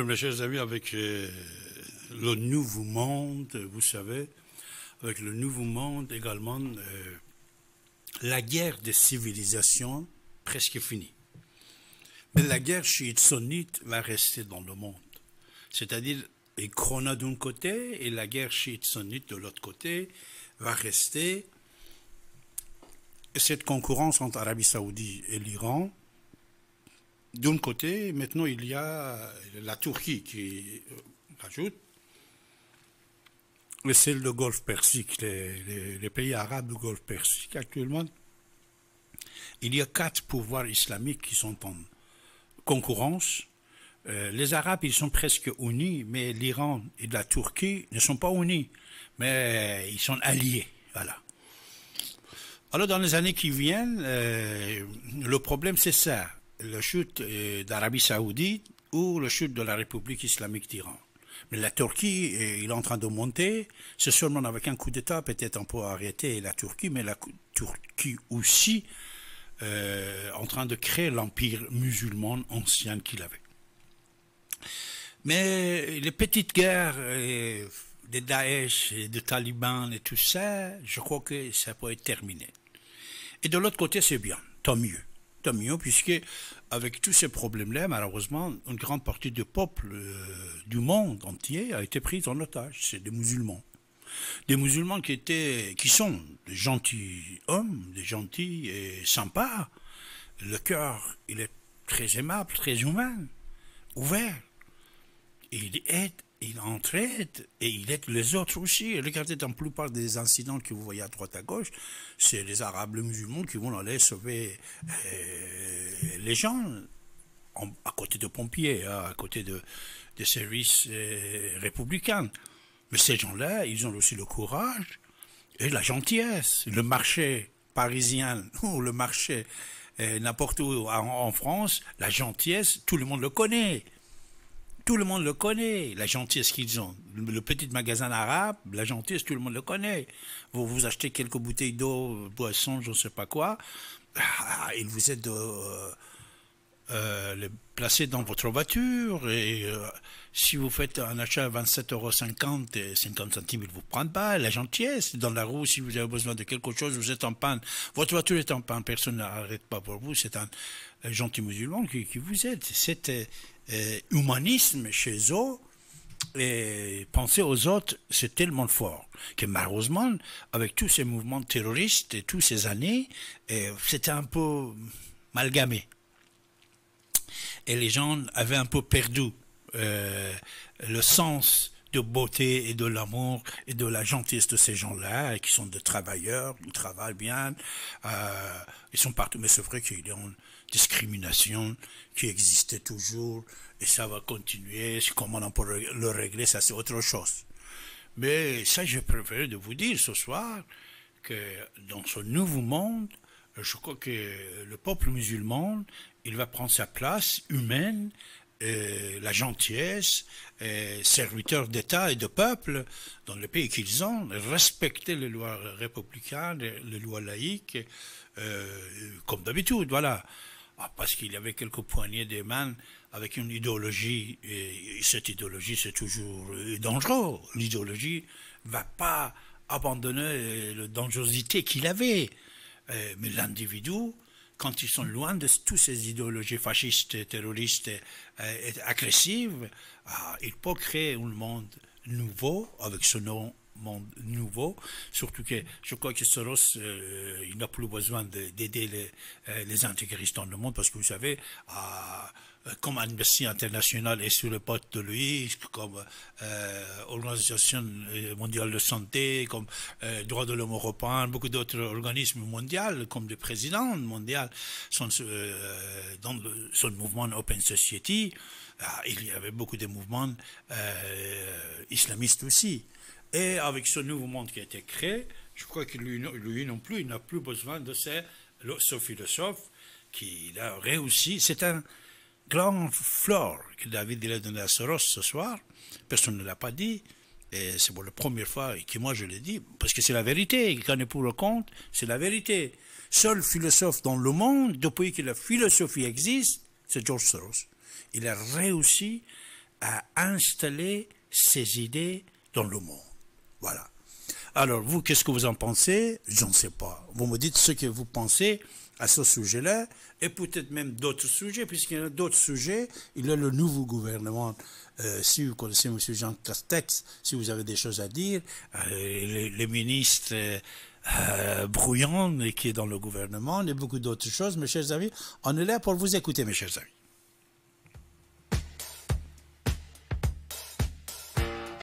mes chers amis, avec euh, le Nouveau Monde, vous savez, avec le Nouveau Monde également, euh, la guerre des civilisations presque finie. Mais la guerre chiite-sunnite va rester dans le monde. C'est-à-dire, les Krona d'un côté et la guerre chiite-sunnite de l'autre côté va rester. cette concurrence entre Arabie Saoudite et l'Iran d'un côté, maintenant, il y a la Turquie qui rajoute, et celle du Golfe Persique, les, pays arabes du Golfe Persique actuellement. Il y a quatre pouvoirs islamiques qui sont en concurrence. Euh, les Arabes, ils sont presque unis, mais l'Iran et la Turquie ne sont pas unis, mais ils sont alliés. Voilà. Alors, dans les années qui viennent, euh, le problème, c'est ça la chute euh, d'Arabie Saoudite ou le chute de la République islamique d'Iran. Mais la Turquie, euh, il est en train de monter. C'est seulement avec un coup d'État, peut-être on peut arrêter la Turquie, mais la Turquie aussi euh, en train de créer l'empire musulman ancien qu'il avait. Mais les petites guerres euh, des Daesh et des Taliban et tout ça, je crois que ça peut être terminé. Et de l'autre côté, c'est bien, tant mieux puisque avec tous ces problèmes-là, malheureusement, une grande partie du peuple euh, du monde entier a été prise en otage. C'est des musulmans. Des musulmans qui étaient, qui sont des gentils hommes, des gentils et sympas. Le cœur, il est très aimable, très humain, ouvert. il aide il entraide et il aide les autres aussi. Regardez dans la plupart des incidents que vous voyez à droite à gauche, c'est les Arabes, musulmans qui vont aller sauver euh, les gens à côté de pompiers, hein, à côté de, services euh, républicains. Mais ces gens-là, ils ont aussi le courage et la gentillesse. Le marché parisien ou le marché euh, n'importe où en France, la gentillesse, tout le monde le connaît tout le monde le connaît, la gentillesse qu'ils ont. Le, petit magasin arabe, la gentillesse, tout le monde le connaît. Vous vous achetez quelques bouteilles d'eau, boisson, je ne sais pas quoi, ah, ils vous aident euh, euh, les placer dans votre voiture et euh, si vous faites un achat à 27,50 et 50 centimes, ils vous prennent pas, la gentillesse, dans la roue, si vous avez besoin de quelque chose, vous êtes en panne, votre voiture est en panne, personne n'arrête pas pour vous, c'est un gentil musulman qui, vous aide. Cet euh, humanisme chez eux, et penser aux autres, c'est tellement fort que malheureusement, avec tous ces mouvements terroristes et toutes ces années, c'était un peu malgamé et les gens avaient un peu perdu euh, le sens de beauté et de l'amour et de la gentillesse de ces gens-là, qui sont des travailleurs, ils travaillent bien, euh, ils sont partout. Mais c'est vrai qu'il y a une discrimination qui existait toujours et ça va continuer. Comment on peut le régler, ça c'est autre chose. Mais ça, j'ai préfère de vous dire ce soir que dans ce nouveau monde, je crois que le peuple musulman, il va prendre sa place humaine, euh, la gentillesse, et euh, serviteur d'État et de peuple dans le pays qu'ils ont, respecter les lois républicaines, les lois laïques, euh, comme d'habitude, voilà. Ah, parce qu'il y avait quelques poignées de avec une idéologie, et cette idéologie c'est toujours dangereux. L'idéologie ne va pas abandonner la dangerosité qu'il avait. Euh, mais l'individu, quand ils sont loin de toutes ces idéologies fascistes, terroristes euh, et agressives, ah, il peut créer un monde nouveau avec ce nom monde nouveau, surtout que je crois que Soros, euh, il n'a plus besoin d'aider les, euh, les intégristes dans le monde, parce que vous savez, euh, comme Amnesty International est sur le pote de lui, comme l'Organisation Organisation mondiale de santé, comme le Droits de l'homme européen, beaucoup d'autres organismes mondiaux, comme le président mondial, sont dans son mouvement Open Society. Ah, il y avait beaucoup de mouvements islamistes aussi. Et avec ce nouveau monde qui a été créé, je crois que lui, non plus, il n'a plus besoin de ce philosophe qui a réussi. C'est un grand flore que David il a donné à Soros ce soir. Personne ne l'a pas dit. Et c'est pour la première fois que moi je l'ai dit, parce que c'est la vérité. Il connaît pour le compte, c'est la vérité. Seul philosophe dans le monde, depuis que la philosophie existe, c'est George Soros. Il a réussi à installer ses idées dans le monde. Voilà. Alors, vous, qu'est-ce que vous en pensez Je ne sais pas. Vous me dites ce que vous pensez à ce sujet-là, et peut-être même d'autres sujets, puisqu'il y a d'autres sujets. Il y a le nouveau gouvernement. Euh, si vous connaissez M. Jean Castex, si vous avez des choses à dire, euh, les, ministres euh, brouillants qui est dans le gouvernement, et beaucoup d'autres choses, mes chers amis, on est là pour vous écouter, mes chers amis.